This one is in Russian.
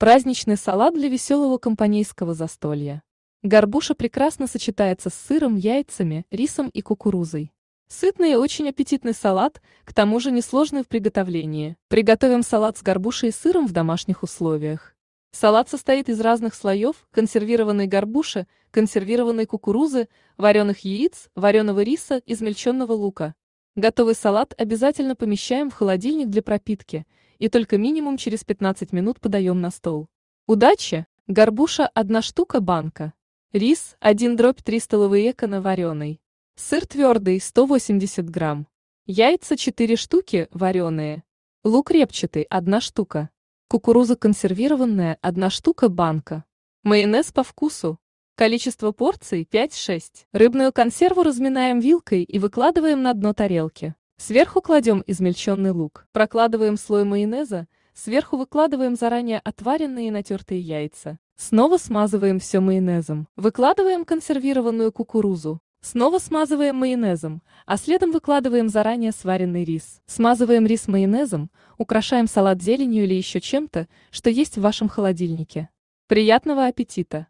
Праздничный салат для веселого компанейского застолья. Горбуша прекрасно сочетается с сыром, яйцами, рисом и кукурузой. Сытный и очень аппетитный салат, к тому же несложный в приготовлении. Приготовим салат с горбушей и сыром в домашних условиях. Салат состоит из разных слоев, консервированной горбуши, консервированной кукурузы, вареных яиц, вареного риса, измельченного лука. Готовый салат обязательно помещаем в холодильник для пропитки и только минимум через 15 минут подаем на стол. Удача! Горбуша – 1 штука банка. Рис – 1 дробь 3 столовые эко вареный. Сыр твердый – 180 грамм. Яйца – 4 штуки, вареные. Лук репчатый – 1 штука. Кукуруза консервированная – 1 штука банка. Майонез по вкусу Количество порций 5-6. Рыбную консерву разминаем вилкой и выкладываем на дно тарелки. Сверху кладем измельченный лук. Прокладываем слой майонеза, сверху выкладываем заранее отваренные и натертые яйца. Снова смазываем все майонезом. Выкладываем консервированную кукурузу. Снова смазываем майонезом, а следом выкладываем заранее сваренный рис. Смазываем рис майонезом, украшаем салат зеленью или еще чем-то, что есть в вашем холодильнике. Приятного аппетита!